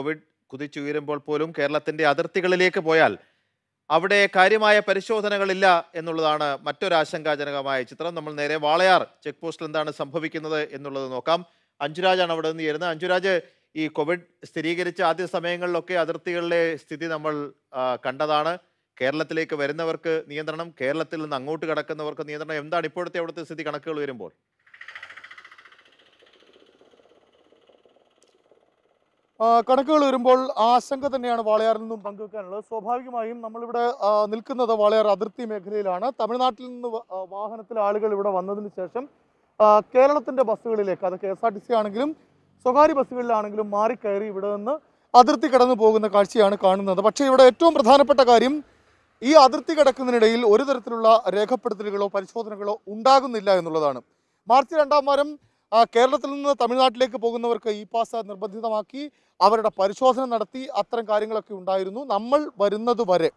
Covid കുതിച്ചുയരുമ്പോൾ പോലും കേരളത്തിന്റെ അതിർത്തികളിലേക്ക് പോയാൽ അവിടെ കാര്യമായ പരിശോധനകളില്ല എന്നുള്ളതാണ് മറ്റൊരു ആശങ്കാജനകമായ ചിത്രം നമ്മൾ നേരെ വാളയാർ ചെക്ക് പോസ്റ്റിൽ എന്താണ് സംഭവിക്കുന്നത് എന്നുള്ളത് നോക്കാം അഞ്ജുരാജാണ് അവിടെ നിന്ന് ചേരുന്നത് അഞ്ജുരാജ് ഈ കോവിഡ് സ്ഥിരീകരിച്ച ആദ്യ സമയങ്ങളിലൊക്കെ അതിർത്തികളിലെ സ്ഥിതി നമ്മൾ കണ്ടതാണ് കേരളത്തിലേക്ക് വരുന്നവർക്ക് നിയന്ത്രണം കേരളത്തിൽ നിന്ന് അങ്ങോട്ട് കടക്കുന്നവർക്ക് നിയന്ത്രണം എന്താണ് ഇപ്പോഴത്തെ അവിടുത്തെ സ്ഥിതി കണക്കുകൾ വരുമ്പോൾ കണക്കുകൾ വരുമ്പോൾ ആശങ്ക തന്നെയാണ് വാളയാറിൽ നിന്നും പങ്കുവെക്കാനുള്ളത് സ്വാഭാവികമായും നമ്മളിവിടെ നിൽക്കുന്നത് വാളയാർ അതിർത്തി മേഖലയിലാണ് തമിഴ്നാട്ടിൽ നിന്ന് വാഹനത്തിൽ ആളുകൾ ഇവിടെ വന്നതിന് ശേഷം കേരളത്തിൻ്റെ ബസ്സുകളിലേക്ക് അത് K S R T C ആണെങ്കിലും സ്വകാര്യ ബസ്സുകളിലാണെങ്കിലും മാറിക്കയറി ഇവിടെ നിന്ന് അതിർത്തി കടന്നു പോകുന്ന കാഴ്ചയാണ് കാണുന്നത് പക്ഷേ ഇവിടെ ഏറ്റവും പ്രധാനപ്പെട്ട കാര്യം ഈ അതിർത്തി കടക്കുന്നതിനിടയിൽ ഒരു തരത്തിലുള്ള രേഖപ്പെടുത്തലുകളോ പരിശോധനകളോ ഉണ്ടാകുന്നില്ല എന്നുള്ളതാണ് മാർച്ച് രണ്ടാം വാരം കേരളത്തിൽ നിന്ന് തമിഴ്നാട്ടിലേക്ക് പോകുന്നവർക്ക് ഇ പാസ് നിർബന്ധിതമാക്കി അവരുടെ പരിശോധന നടത്തി അത്തരം കാര്യങ്ങളൊക്കെ ഉണ്ടായിരുന്നു നമ്മൾ വരുന്നത് വരെ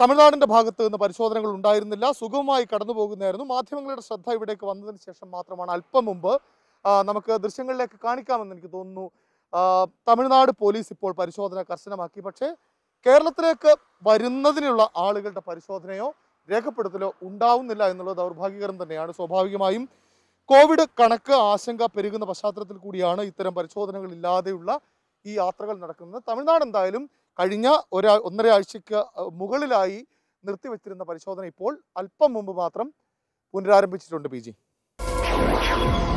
തമിഴ്നാടിൻ്റെ ഭാഗത്ത് നിന്ന് പരിശോധനകൾ ഉണ്ടായിരുന്നില്ല സുഗമമായി കടന്നു പോകുന്നതായിരുന്നു മാധ്യമങ്ങളുടെ ശ്രദ്ധ ഇവിടേക്ക് വന്നതിന് ശേഷം മാത്രമാണ് അല്പം മുമ്പ് നമുക്ക് ദൃശ്യങ്ങളിലേക്ക് കാണിക്കാമെന്ന് എനിക്ക് തോന്നുന്നു തമിഴ്നാട് പോലീസ് ഇപ്പോൾ പരിശോധന കർശനമാക്കി പക്ഷേ കേരളത്തിലേക്ക് വരുന്നതിനുള്ള ആളുകളുടെ പരിശോധനയോ രേഖപ്പെടുത്തലോ ഉണ്ടാവുന്നില്ല എന്നുള്ളത് ദൗർഭാഗ്യകരം തന്നെയാണ് സ്വാഭാവികമായും കോവിഡ് കണക്ക് ആശങ്ക പെരുകുന്ന പശ്ചാത്തലത്തിൽ കൂടിയാണ് ഇത്തരം പരിശോധനകൾ ഇല്ലാതെയുള്ള ഈ യാത്രകൾ നടക്കുന്നത് തമിഴ്നാട് എന്തായാലും കഴിഞ്ഞ ഒരാ ഒന്നര ആഴ്ചക്ക് മുകളിലായി നിർത്തിവെച്ചിരുന്ന പരിശോധന ഇപ്പോൾ അല്പം മുമ്പ് മാത്രം പുനരാരംഭിച്ചിട്ടുണ്ട് പി ജി